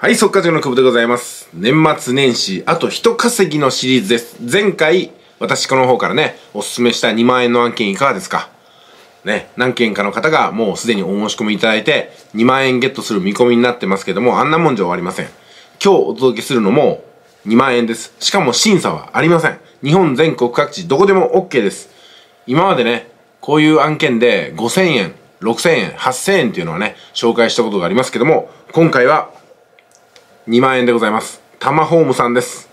はい、速稼の久保でございます。年末年始、あと一稼ぎのシリーズです。前回、私この方からね、おすすめした2万円の案件いかがですかね、何件かの方がもうすでにお申し込みいただいて、2万円ゲットする見込みになってますけども、あんなもんじゃ終わりません。今日お届けするのも2万円です。しかも審査はありません。日本全国各地どこでも OK です。今までね、こういう案件で5000円、6000円、8000円っていうのはね、紹介したことがありますけども、今回は2万円でございます。タマホームさんです。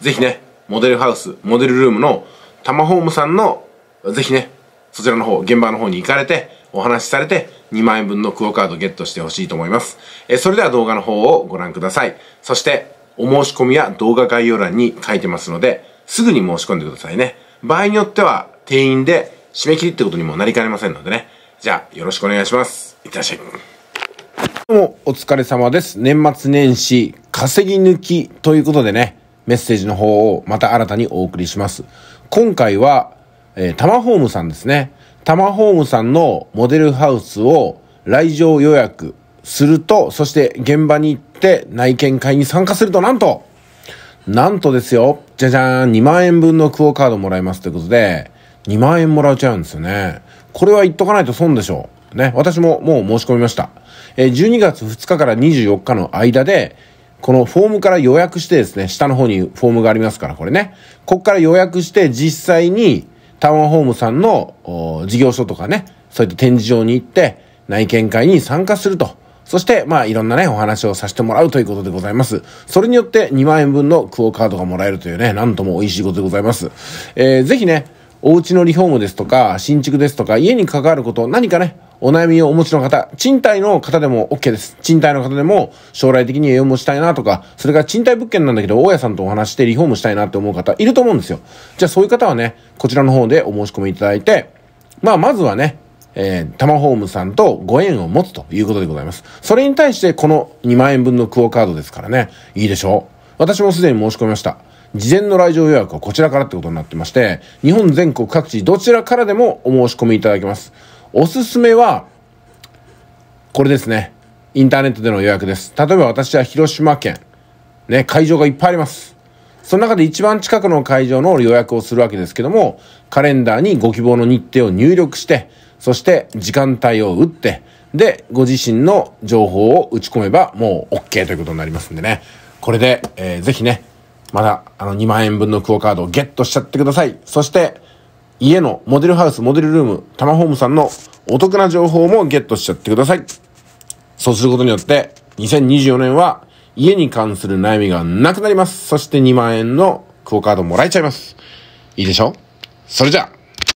ぜひね、モデルハウス、モデルルームのタマホームさんの、ぜひね、そちらの方、現場の方に行かれて、お話しされて、2万円分のクオカードゲットしてほしいと思います。えそれでは動画の方をご覧ください。そして、お申し込みは動画概要欄に書いてますので、すぐに申し込んでくださいね。場合によっては、定員で締め切りってことにもなりかねませんのでね。じゃあ、よろしくお願いします。いってらっしゃい。どうもお疲れ様です。年末年始稼ぎ抜きということでね、メッセージの方をまた新たにお送りします。今回は、えー、タマホームさんですね。タマホームさんのモデルハウスを来場予約すると、そして現場に行って内見会に参加するとなんと、なんとですよ、じゃじゃーん、2万円分のクオカードもらいますということで、2万円もらっちゃうんですよね。これは言っとかないと損でしょう。ね。私ももう申し込みました。えー、12月2日から24日の間で、このフォームから予約してですね、下の方にフォームがありますから、これね。こっから予約して実際にタワーホームさんの事業所とかね、そういった展示場に行って内見会に参加すると。そして、まあ、いろんなね、お話をさせてもらうということでございます。それによって2万円分のクオカードがもらえるというね、なんとも美味しいことでございます。えー、ぜひね、お家のリフォームですとか、新築ですとか、家に関わること、何かね、お悩みをお持ちの方、賃貸の方でも OK です。賃貸の方でも将来的に家を持ちたいなとか、それから賃貸物件なんだけど、大家さんとお話してリフォームしたいなって思う方いると思うんですよ。じゃあそういう方はね、こちらの方でお申し込みいただいて、まあまずはね、えー、タマホームさんとご縁を持つということでございます。それに対してこの2万円分のクオカードですからね、いいでしょう。私もすでに申し込みました。事前の来場予約はこちらからってことになってまして、日本全国各地どちらからでもお申し込みいただけます。おすすめは、これですね。インターネットでの予約です。例えば私は広島県、ね、会場がいっぱいあります。その中で一番近くの会場の予約をするわけですけども、カレンダーにご希望の日程を入力して、そして時間帯を打って、で、ご自身の情報を打ち込めばもう OK ということになりますんでね。これで、えー、ぜひね、まだあの2万円分のクオカードをゲットしちゃってください。そして、家のモデルハウス、モデルルーム、タマホームさんのお得な情報もゲットしちゃってください。そうすることによって、2024年は家に関する悩みがなくなります。そして2万円のクオカードもらえちゃいます。いいでしょそれじゃあ